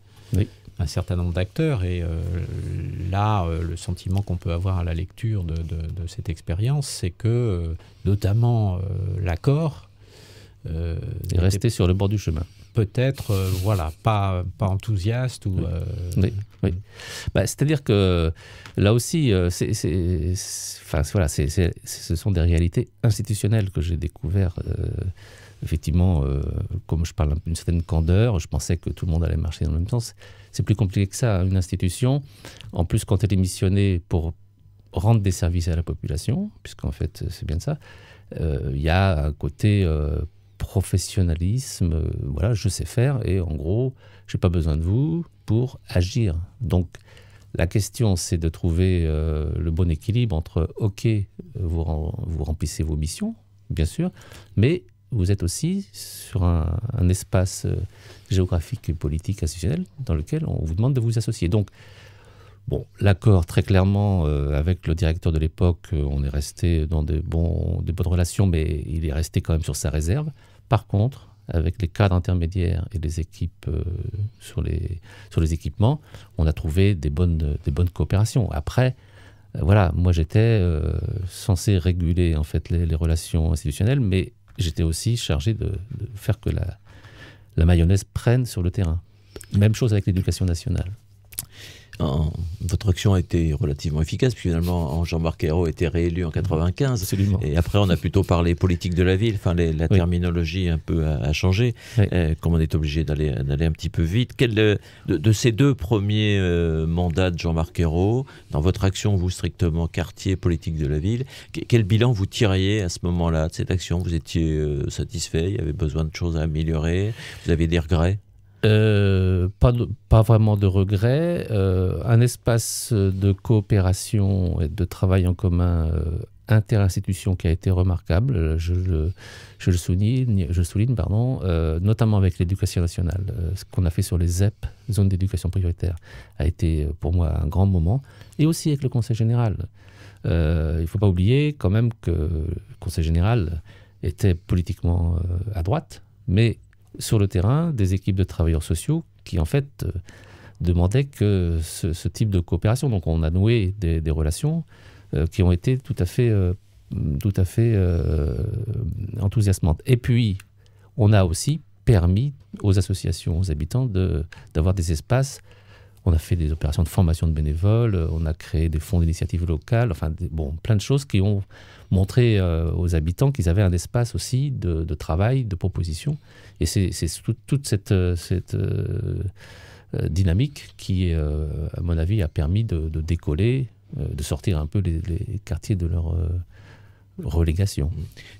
un certain nombre d'acteurs. Et euh, là, euh, le sentiment qu'on peut avoir à la lecture de, cette expérience, c'est que, notamment, l'accord... est resté sur le bord du chemin peut-être, euh, voilà, pas, pas enthousiaste ou... Oui, euh, bah, C'est-à-dire que euh, là aussi, c'est, enfin, voilà, ce sont des réalités institutionnelles que j'ai découvertes. effectivement, comme je parle d'une certaine candeur, je pensais que tout le monde allait marcher dans le même sens. C'est plus compliqué que ça. Une institution, en plus, quand elle est missionnée pour rendre des services à la population, puisqu'en fait, c'est bien ça, il y a un côté professionnalisme, euh, voilà, je sais faire et en gros, je n'ai pas besoin de vous pour agir. Donc la question, c'est de trouver euh, le bon équilibre entre OK, vous, vous remplissez vos missions, bien sûr, mais vous êtes aussi sur un, espace euh, géographique et politique institutionnel dans lequel on vous demande de vous associer. Donc, bon, l'accord très clairement avec le directeur de l'époque, on est resté dans des bonnes relations, mais il est resté quand même sur sa réserve. Par contre, avec les cadres intermédiaires et les équipes euh, sur, les, équipements, on a trouvé des bonnes, coopérations. Après, euh, voilà, moi j'étais euh, censé réguler en fait les, relations institutionnelles, mais j'étais aussi chargé de, faire que la mayonnaise prenne sur le terrain. Même chose avec l'éducation nationale votre action a été relativement efficace, puis finalement Jean-Marc Ayrault a été réélu en 95. Absolument. Et après, on a plutôt parlé politique de la ville, enfin la terminologie un peu a, changé, euh, comme on est obligé d'aller un petit peu vite. Quel, euh, de, ces deux premiers euh, mandats de Jean-Marc Ayrault, dans votre action, vous strictement quartier politique de la ville, quel, bilan vous tiriez à ce moment-là de cette action Vous étiez satisfait Il y avait besoin de choses à améliorer Vous aviez des regrets euh, pas, pas, vraiment de regrets, euh, un espace de coopération et de travail en commun euh, interinstitution qui a été remarquable, je, le, je souligne, je souligne pardon, notamment avec l'éducation nationale. ce qu'on a fait sur les ZEP, zones d'éducation prioritaire, a été pour moi un grand moment, et aussi avec le Conseil général. il ne faut pas oublier quand même que le Conseil général était politiquement à droite, mais sur le terrain des équipes de travailleurs sociaux qui, en fait, euh, demandaient que ce, type de coopération. Donc, on a noué des, relations euh, qui ont été tout à fait, euh, tout à fait enthousiasmantes. Et puis, on a aussi permis aux associations, aux habitants d'avoir des espaces. On a fait des opérations de formation de bénévoles, on a créé des fonds d'initiative locales, enfin, bon, plein de choses qui ont montrer euh, aux habitants qu'ils avaient un espace aussi de, travail, de proposition. Et c'est toute cette, euh, cette euh, dynamique qui, à mon avis, a permis de, décoller, de sortir un peu les, quartiers de leur relégation.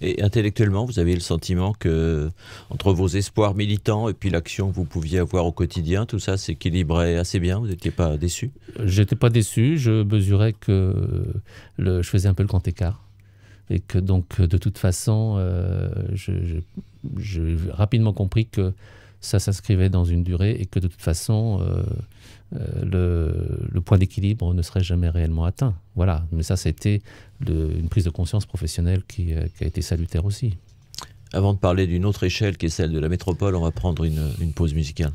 Et intellectuellement, vous avez le sentiment que entre vos espoirs militants et puis l'action que vous pouviez avoir au quotidien, tout ça s'équilibrait assez bien. Vous n'étiez pas déçu J'étais pas déçu. Je mesurais que le, je faisais un peu le grand écart et que donc euh, de toute façon, euh, j'ai rapidement compris que ça s'inscrivait dans une durée et que de toute façon, euh, euh, le, point d'équilibre ne serait jamais réellement atteint. Voilà, mais ça c'était une prise de conscience professionnelle qui, a été salutaire aussi. Avant de parler d'une autre échelle qui est celle de la métropole, on va prendre une pause musicale.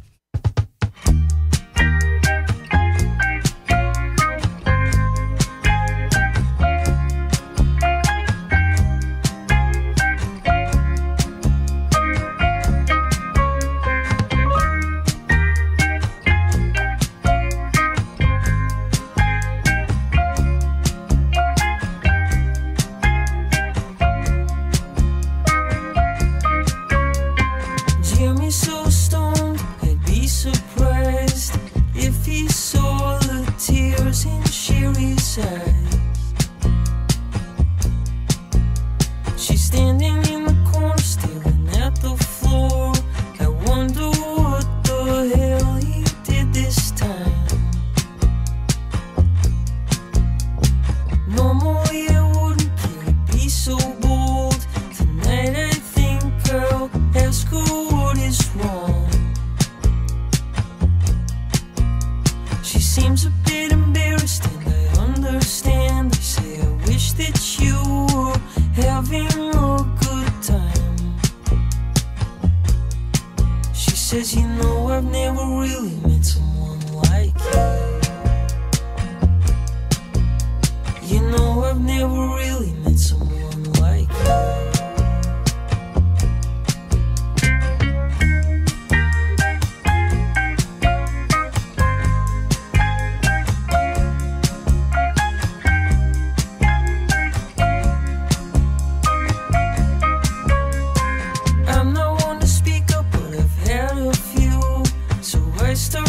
crystal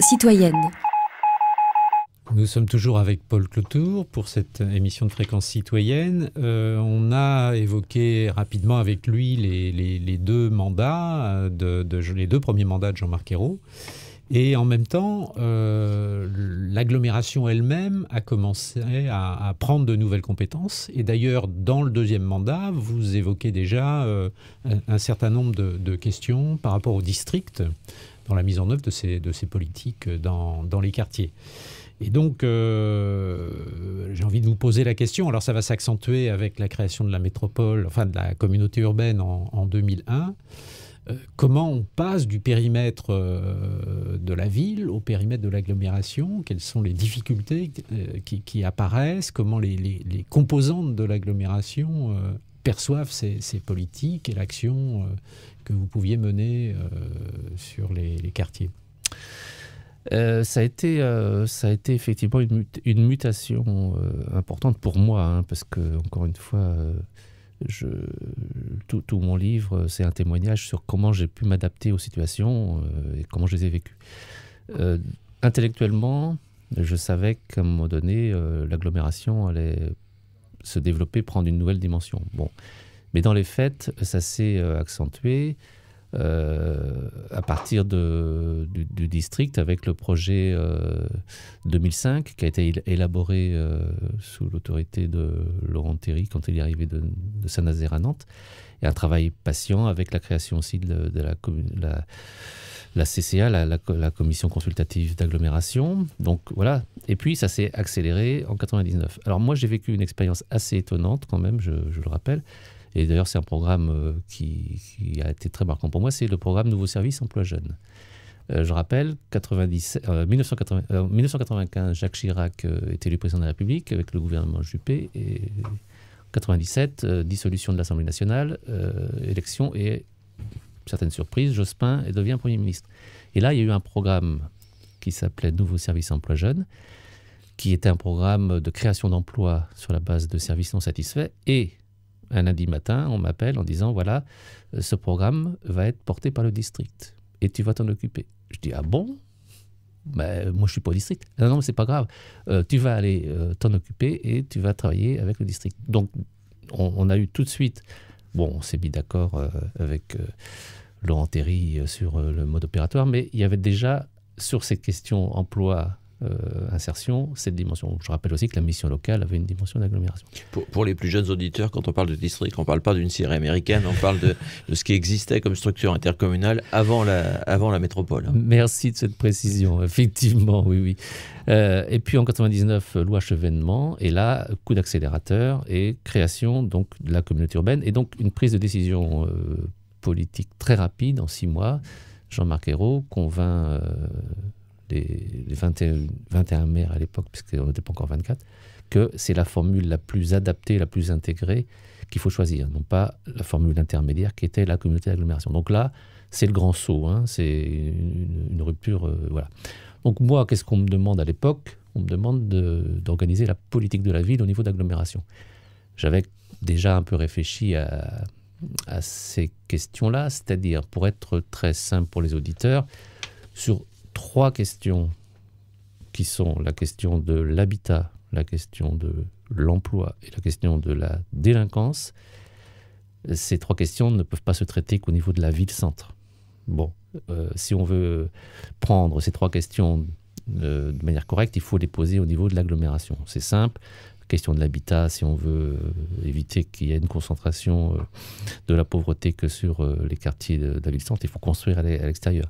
citoyenne. Nous sommes toujours avec Paul Clotour pour cette émission de fréquence citoyenne. Euh, on a évoqué rapidement avec lui les, deux mandats, euh, les deux premiers mandats de Jean-Marc Ayrault. Et en même temps, euh, l'agglomération elle-même a commencé à, prendre de nouvelles compétences. Et d'ailleurs, dans le deuxième mandat, vous évoquez déjà un, certain nombre de, de, questions par rapport aux districts, dans la mise en œuvre de ces, de ces politiques dans, les quartiers. Et donc, euh, j'ai envie de vous poser la question. Alors, ça va s'accentuer avec la création de la métropole, enfin de la communauté urbaine en, 2001. Euh, comment on passe du périmètre euh, de la ville au périmètre de l'agglomération Quelles sont les difficultés qui, apparaissent Comment les, les composantes de l'agglomération perçoivent ces, ces, politiques et l'action que vous pouviez mener euh, sur les, quartiers. Euh, ça, a été, euh, ça a été effectivement une, mutation importante pour moi, hein, parce que, encore une fois, je, tout, tout, mon livre, c'est un témoignage sur comment j'ai pu m'adapter aux situations et comment je les ai vécues. intellectuellement, je savais qu'à un moment donné, l'agglomération allait se développer, prendre une nouvelle dimension. Bon, mais dans les faits, ça s'est euh, accentué euh, à partir du, district avec le projet 2005 euh, qui a été élaboré sous l'autorité de Laurent Théry quand il est arrivé de, Saint-Nazaire à Nantes. Et un travail patient avec la création aussi de, la, la, CCA, la, commission consultative d'agglomération. Donc voilà. Et puis ça s'est accéléré en 99. Alors moi j'ai vécu une expérience assez étonnante quand même, je le rappelle et d'ailleurs, c'est un programme euh, qui, a été très marquant pour moi, c'est le programme Nouveau Service Emploi Jeune. Euh, je rappelle, 90, 1995, euh, Jacques Chirac est élu président de la République avec le gouvernement Juppé. Et 97, dissolution de l'Assemblée nationale, élection et, certaines surprises, Jospin devient Premier ministre. Et là, il y a eu un programme qui s'appelait Nouveau Service Emploi Jeune, qui était un programme de création d'emplois sur la base de services non satisfaits et un lundi matin, on m'appelle en disant voilà, euh, ce programme va être porté par le district et tu vas t'en occuper. Je dis ah bon ben, moi, je suis pas au district. Non, non, mais c'est pas grave. Euh, tu vas aller euh, t'en occuper et tu vas travailler avec le district. Donc, on, a eu tout de suite. Bon, on s'est mis d'accord avec Laurent Terry sur le mode opératoire, mais il y avait déjà sur cette question emploi euh, insertion, cette dimension. Je rappelle aussi que la mission locale avait une dimension d'agglomération. Pour, les plus jeunes auditeurs, quand on parle de district, on ne parle pas d'une série américaine, on parle de, ce qui existait comme structure intercommunale avant la, avant la métropole. Merci de cette précision, effectivement, oui, oui. Euh, et puis en 99, loi Chevènement, et là, coup d'accélérateur et création donc, de la communauté urbaine, et donc une prise de décision euh, politique très rapide, en six mois. Jean-Marc Ayrault convainc les, 21, maires à l'époque, puisqu'on n'était pas encore 24, que c'est la formule la plus adaptée, la plus intégrée qu'il faut choisir, non pas la formule intermédiaire qui était la communauté d'agglomération. Donc là, c'est le grand saut, hein, c'est une, rupture. Euh, voilà. Donc moi, qu'est-ce qu'on me demande à l'époque On me demande d'organiser la politique de la ville au niveau d'agglomération. J'avais déjà un peu réfléchi à, à ces questions-là, c'est-à-dire, pour être très simple pour les auditeurs, sur trois questions qui sont la question de l'habitat, la question de l'emploi et la question de la délinquance, ces trois questions ne peuvent pas se traiter qu'au niveau de la ville-centre. Bon, euh, si on veut prendre ces trois questions euh, de manière correcte, il faut les poser au niveau de l'agglomération. C'est simple. Question de l'habitat, si on veut euh, éviter qu'il y ait une concentration de la pauvreté que sur les quartiers de la ville-centre, il faut construire à l'extérieur.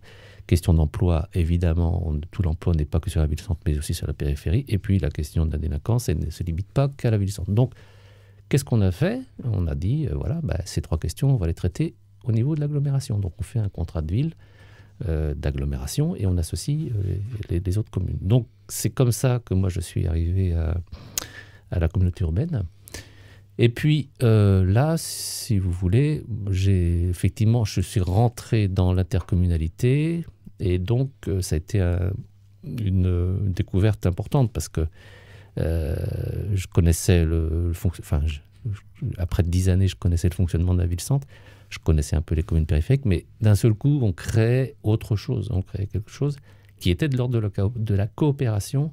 Question d'emploi, évidemment, tout l'emploi n'est pas que sur la ville-centre, mais aussi sur la périphérie. Et puis la question de la délinquance elle ne se limite pas qu'à la ville-centre. Donc, qu'est-ce qu'on a fait On a dit, euh, voilà, bah, ces trois questions, on va les traiter au niveau de l'agglomération. Donc, on fait un contrat de ville euh, d'agglomération et on associe euh, les, autres communes. Donc, c'est comme ça que moi, je suis arrivé à la communauté urbaine. Et puis euh, là, si vous voulez, j'ai effectivement, je suis rentré dans l'intercommunalité et donc euh, ça a été une, découverte importante parce que euh, je connaissais le, enfin, après dix années, je connaissais le fonctionnement de la ville-centre, je connaissais un peu les communes périphériques, mais d'un seul coup, on crée autre chose, on crée quelque chose qui était de l'ordre de la coopération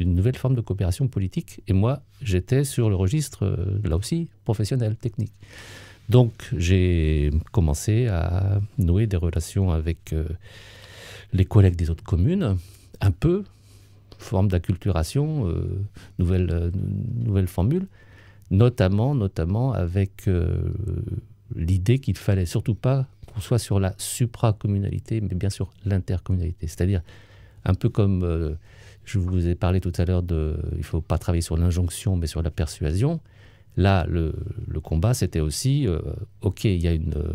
une nouvelle forme de coopération politique. Et moi, j'étais sur le registre, euh, là aussi, professionnel, technique. Donc, j'ai commencé à nouer des relations avec euh, les collègues des autres communes, un peu, forme d'acculturation, euh, nouvelle, nouvelle formule, notamment, notamment avec l'idée qu'il fallait surtout pas qu'on soit sur la supracommunalité, mais bien sûr, l'intercommunalité. C'est-à-dire, un peu comme je vous ai parlé tout à l'heure de, il ne faut pas travailler sur l'injonction, mais sur la persuasion. Là, le, combat, c'était aussi, euh, ok, il y a une euh,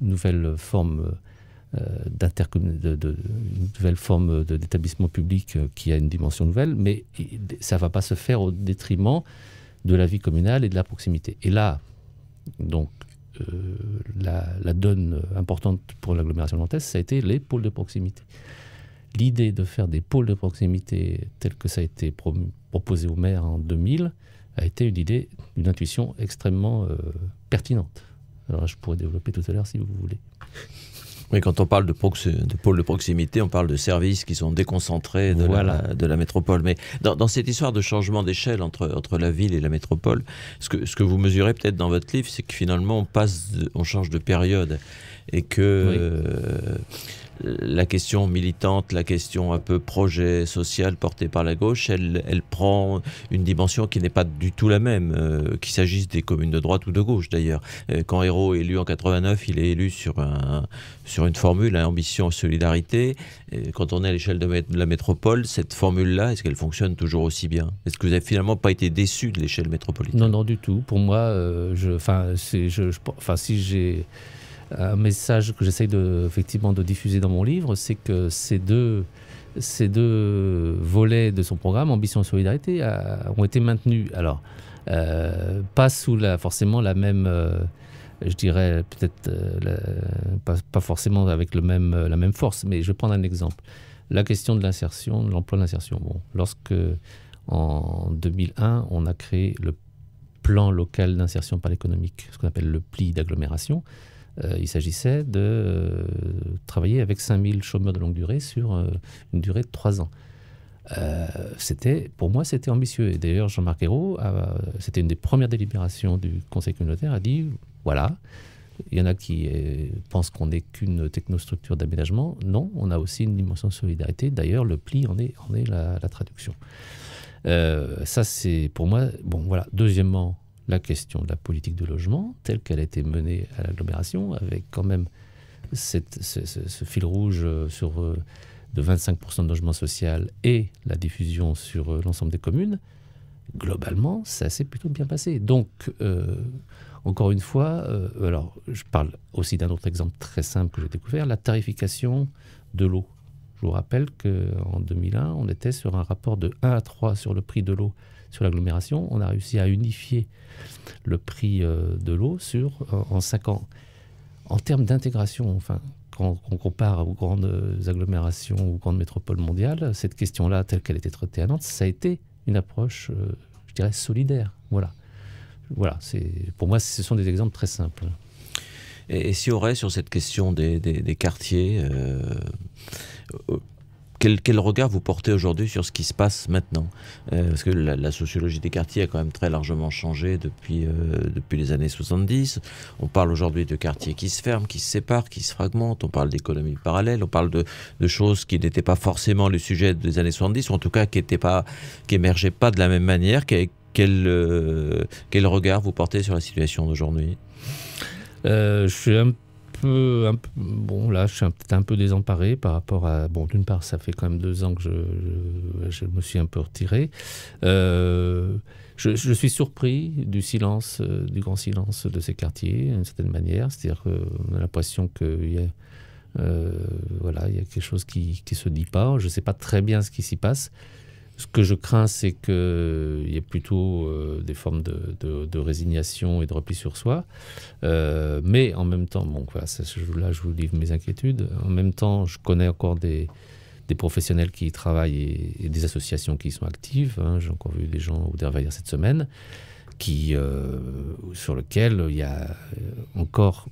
nouvelle forme euh, forme d'établissement public qui a une dimension nouvelle, mais ça ne va pas se faire au détriment de la vie communale et de la proximité. Et là, donc, la, donne importante pour l'agglomération de nantaise, ça a été les pôles de proximité l'idée de faire des pôles de proximité tels que ça a été proposé au maire en 2000 a été une idée, une intuition extrêmement euh, pertinente. Alors je pourrais développer tout à l'heure si vous voulez. Oui, quand on parle de, pôles de proximité, on parle de services qui sont déconcentrés de, la, métropole. Mais dans, cette histoire de changement d'échelle entre, entre la ville et la métropole, ce que, ce que vous mesurez peut-être dans votre livre, c'est que finalement on, passe, on change de période et que... Euh, la question militante, la question un peu projet social porté par la gauche, elle, elle prend une dimension qui n'est pas du tout la même, euh, qu'il s'agisse des communes de droite ou de gauche d'ailleurs. Euh, quand Hérault est élu en 89, il est élu sur, un, sur une formule, ambition, solidarité. Euh, quand on est à l'échelle de, la métropole, cette formule-là, est-ce qu'elle fonctionne toujours aussi bien Est-ce que vous n'avez finalement pas été déçu de l'échelle métropolitaine Non, non, du tout. Pour moi, je, enfin, si j'ai un message que j'essaye de, effectivement de diffuser dans mon livre, c'est que ces deux, ces deux volets de son programme, Ambition et Solidarité, ont été maintenus. Alors, euh, pas sous la, forcément la même, euh, je dirais peut-être, euh, pas, pas, forcément avec le même, la même force, mais je vais prendre un exemple. La question de l'insertion, de l'emploi de l'insertion. Bon, lorsque en 2001, on a créé le plan local d'insertion par l'économique, ce qu'on appelle le pli d'agglomération, euh, il s'agissait de euh, travailler avec 5000 chômeurs de longue durée sur euh, une durée de 3 ans. c'était, pour moi, c'était ambitieux. Et d'ailleurs, Jean-Marc Ayrault, c'était une des premières délibérations du Conseil communautaire, a dit voilà, il y en a qui pensent qu'on n'est qu'une technostructure d'aménagement. Non, on a aussi une dimension de solidarité. D'ailleurs, le pli en est, la traduction. ça, c'est pour moi. Bon, voilà. Deuxièmement, la question de la politique de logement, telle qu'elle a été menée à l'agglomération, avec quand même ce, fil rouge euh, sur, euh, de 25% de logement social et la diffusion sur euh, l'ensemble des communes, globalement, ça s'est plutôt bien passé. Donc, encore une fois, alors je parle aussi d'un autre exemple très simple que j'ai découvert, la tarification de l'eau. Je vous rappelle qu'en 2001, on était sur un rapport de 1 à 3 sur le prix de l'eau sur l'agglomération, on a réussi à unifier le prix euh, de l'eau sur euh, en cinq ans. En termes d'intégration, enfin, quand on compare aux grandes euh, agglomérations, ou grandes métropoles mondiales, cette question-là, telle qu'elle était traitée à Nantes, ça a été une approche, je dirais, solidaire. Voilà. Voilà, c'est pour moi, ce sont des exemples très simples. Et, s'il si aurait, sur cette question des, quartiers, quel, regard vous portez aujourd'hui sur ce qui se passe maintenant euh, Parce que la, sociologie des quartiers a quand même très largement changé depuis, euh, depuis les années 70. On parle aujourd'hui de quartiers qui se ferment, qui se séparent, qui se fragmentent. On parle d'économie parallèle, on parle de, de choses qui n'étaient pas forcément le sujet des années 70, ou en tout cas qui n'émergeaient pas, pas de la même manière. Quel, quel, euh, quel regard vous portez sur la situation d'aujourd'hui Je suis un bon, là, je suis peut-être un peu désemparé par rapport à. Bon, d'une part, ça fait quand même deux ans que je, me suis un peu retiré. Euh, je, suis surpris du silence, euh, du grand silence de ces quartiers, d'une certaine manière. C'est-à-dire qu'on a l'impression qu'il euh, voilà, il y a quelque chose qui ne se dit pas. Je ne sais pas très bien ce qui s'y passe. Ce que je crains, c'est qu'il y ait plutôt euh, des formes de, résignation et de repli sur soi. Euh, mais en même temps, bon, là, je vous livre mes inquiétudes. En même temps, je connais encore des, des professionnels qui y travaillent et, des associations qui y sont actives. Hein. J'ai encore vu des gens au derrière cette semaine qui, euh, sur lequel il y a encore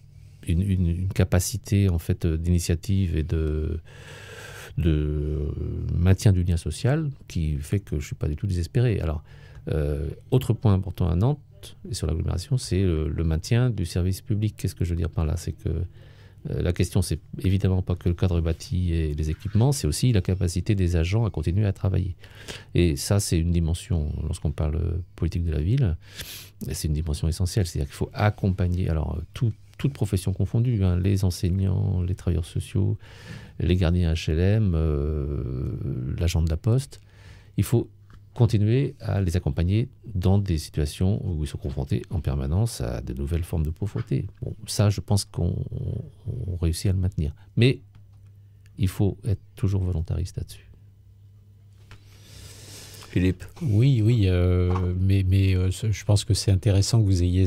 une, une capacité en fait d'initiative et de de euh, maintien du lien social qui fait que je ne suis pas du tout désespéré. Alors, euh, autre point important à Nantes et sur l'agglomération, c'est le, maintien du service public. Qu'est-ce que je veux dire par là C'est que euh, la question, c'est évidemment pas que le cadre bâti et les équipements, c'est aussi la capacité des agents à continuer à travailler. Et ça, c'est une dimension, lorsqu'on parle politique de la ville, c'est une dimension essentielle. C'est-à-dire qu'il faut accompagner, alors, tout, toutes professions confondues, hein, les enseignants, les travailleurs sociaux, les gardiens HLM, euh, l'agent de la poste. Il faut continuer à les accompagner dans des situations où ils sont confrontés en permanence à de nouvelles formes de pauvreté. Bon, ça, je pense qu'on réussit à le maintenir. Mais il faut être toujours volontariste là-dessus. Philippe. Oui, oui, euh, mais, mais euh, je pense que c'est intéressant que vous ayez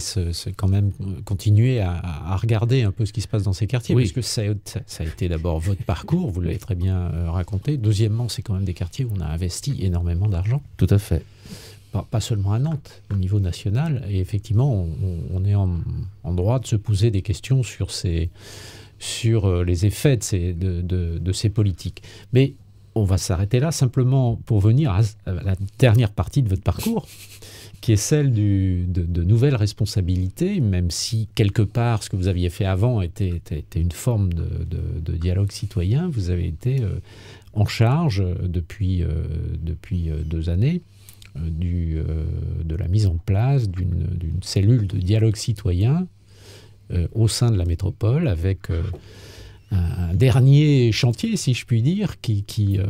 quand même continué à, regarder un peu ce qui se passe dans ces quartiers, puisque ça, a été d'abord votre parcours, vous l'avez très bien euh, raconté. Deuxièmement, c'est quand même des quartiers où on a investi énormément d'argent. Tout à fait pas, seulement à Nantes, au niveau national. Et effectivement, on, est en, droit de se poser des questions sur, ces, sur les effets de ces, de, de ces politiques. Mais on va s'arrêter là simplement pour venir à la dernière partie de votre parcours, qui est celle de, nouvelles responsabilités, même si quelque part ce que vous aviez fait avant était, une forme de, dialogue citoyen. Vous avez été euh, en charge euh, depuis, euh, depuis deux années de la mise en place d'une cellule de dialogue citoyen au sein de la métropole avec un dernier chantier, si je puis dire, euh,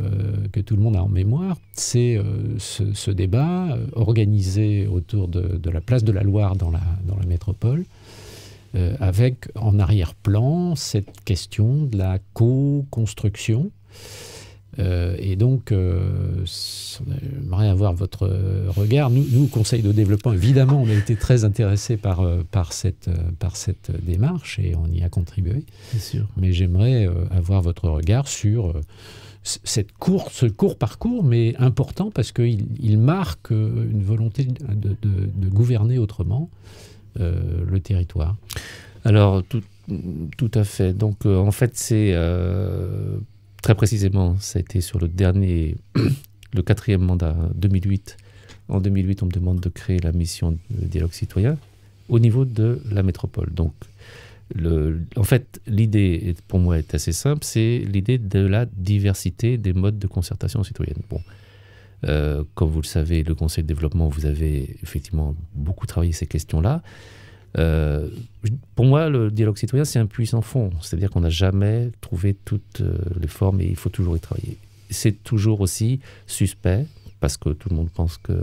que tout le monde a en mémoire, c'est euh, ce, débat euh, organisé autour de, la place de la Loire dans la, métropole, avec en arrière-plan cette question de la co-construction euh, et donc, j'aimerais euh, avoir votre regard. Nous, nous, Conseil de développement, évidemment, on a été très intéressés par, euh, par, cette, par cette démarche et on y a contribué. Sûr. Mais j'aimerais avoir votre regard sur cette course ce court parcours, mais important parce qu'il il marque une volonté de, gouverner autrement le territoire. Alors, tout, tout à fait. Donc, en fait, c'est Très précisément, ça a été sur le dernier, le quatrième mandat 2008. En 2008, on me demande de créer la mission de dialogue citoyen au niveau de la métropole. Donc, en fait, l'idée pour moi est assez simple, c'est l'idée de la diversité des modes de concertation citoyenne. Bon, euh, comme vous le savez, le Conseil de développement, vous avez effectivement beaucoup travaillé ces questions-là. Euh, pour moi, le dialogue citoyen, c'est un puissant fond. C'est-à-dire qu'on n'a jamais trouvé toutes euh, les formes et il faut toujours y travailler. C'est toujours aussi suspect parce que tout le monde pense que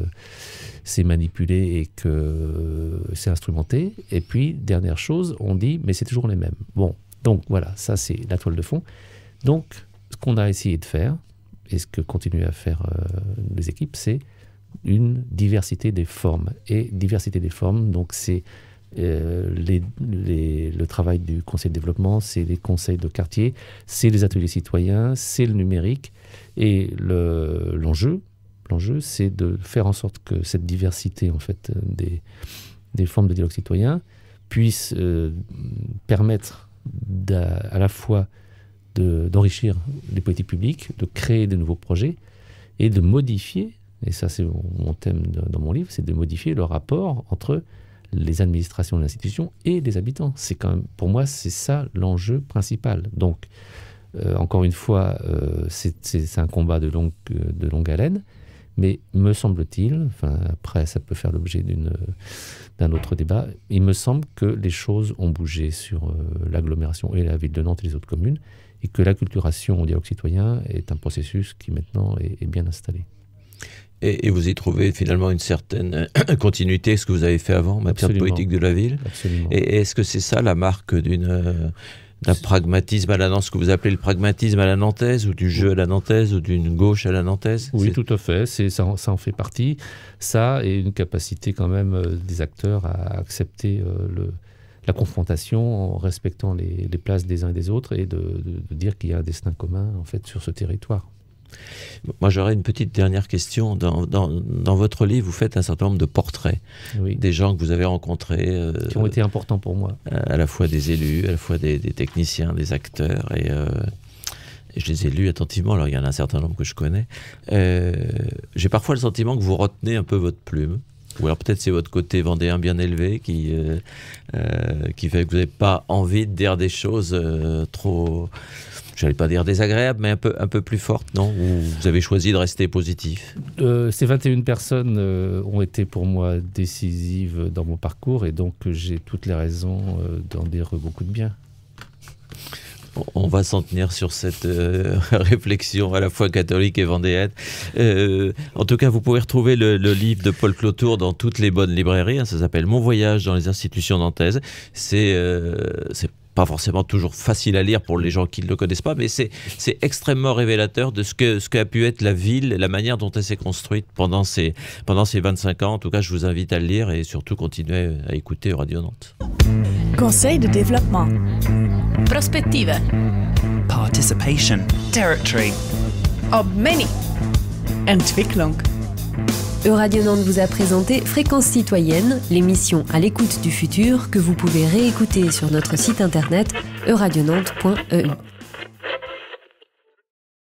c'est manipulé et que c'est instrumenté. Et puis, dernière chose, on dit, mais c'est toujours les mêmes. Bon, donc voilà, ça c'est la toile de fond. Donc, ce qu'on a essayé de faire, et ce que continuent à faire euh, les équipes, c'est une diversité des formes. Et diversité des formes, donc c'est euh, le travail du conseil de développement, c'est les conseils de quartier, c'est les ateliers citoyens, c'est le numérique. Et l'enjeu, l'enjeu, c'est de faire en sorte que cette diversité en fait des, formes de dialogue citoyen puisse euh, permettre à la fois d'enrichir les politiques publiques, de créer de nouveaux projets et de modifier, et ça c'est mon thème dans mon livre, c'est de modifier le rapport entre les administrations de l'institution et les habitants. C'est quand même, pour moi, c'est ça l'enjeu principal. Donc, euh, encore une fois, euh, c'est un combat de longue, de longue haleine, mais me semble-t-il, après, ça peut faire l'objet d'un autre débat, il me semble que les choses ont bougé sur euh, l'agglomération et la ville de Nantes et les autres communes, et que l'acculturation au dialogue citoyen est un processus qui maintenant est bien installé. Et, vous y trouvez finalement une certaine euh, continuité, ce que vous avez fait avant en matière politique de la ville. Absolument. Et est-ce que c'est ça la marque euh, d'un pragmatisme à la Nantes, ce que vous appelez le pragmatisme à la nantaise, ou du jeu à la nantaise, ou d'une gauche à la nantaise Oui, tout à fait, ça, ça en fait partie. Ça, et une capacité quand même euh, des acteurs à accepter la confrontation en respectant les, places des uns et des autres, et de, de dire qu'il y a un destin commun en fait sur ce territoire. Moi, j'aurais une petite dernière question. Dans, dans, dans, votre livre, vous faites un certain nombre de portraits des gens que vous avez rencontrés. qui euh, ont été importants pour moi. À, la fois des élus, à la fois des, techniciens, des acteurs. Euh, et, je les ai lus attentivement. Alors, il y en a un certain nombre que je connais. Euh, j'ai parfois le sentiment que vous retenez un peu votre plume. Ou alors peut-être c'est votre côté vendéen bien élevé qui, qui fait que vous n'avez pas envie de dire des choses trop j'allais pas dire désagréable, mais un peu, un peu plus forte, non Vous avez choisi de rester positif euh, Ces 21 personnes euh, ont été pour moi décisives dans mon parcours et donc j'ai toutes les raisons euh, d'en dire beaucoup de bien. On va s'en tenir sur cette réflexion à la fois catholique et vendéenne. en tout cas, vous pouvez retrouver le, livre de Paul Clotour dans toutes les bonnes librairies. Hein. ça s'appelle Mon voyage dans les institutions nantaises. C'est euh, pas forcément toujours facile à lire pour les gens qui ne le connaissent pas, mais c'est extrêmement révélateur de ce que ce qu'a pu être la ville, la manière dont elle s'est construite pendant ces, pendant ces 25 ans. En tout cas, je vous invite à le lire et surtout continuer à écouter Radio Nantes. Conseil de développement. Prospective. Participation. Territory. Entwicklung. Euradio vous a présenté Fréquence citoyenne, l'émission à l'écoute du futur que vous pouvez réécouter sur notre site internet euradionante.eu.